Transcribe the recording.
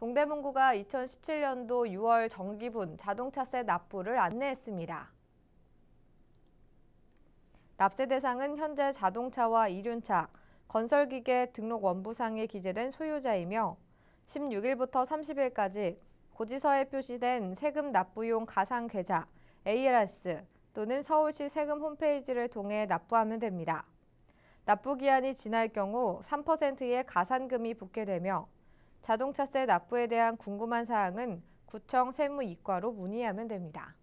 동대문구가 2017년도 6월 정기분 자동차세 납부를 안내했습니다. 납세 대상은 현재 자동차와 이륜차, 건설기계 등록 원부상에 기재된 소유자이며 16일부터 30일까지 고지서에 표시된 세금 납부용 가상계좌, ARS 또는 서울시 세금 홈페이지를 통해 납부하면 됩니다. 납부 기한이 지날 경우 3%의 가산금이 붙게 되며 자동차세 납부에 대한 궁금한 사항은 구청 세무이과로 문의하면 됩니다.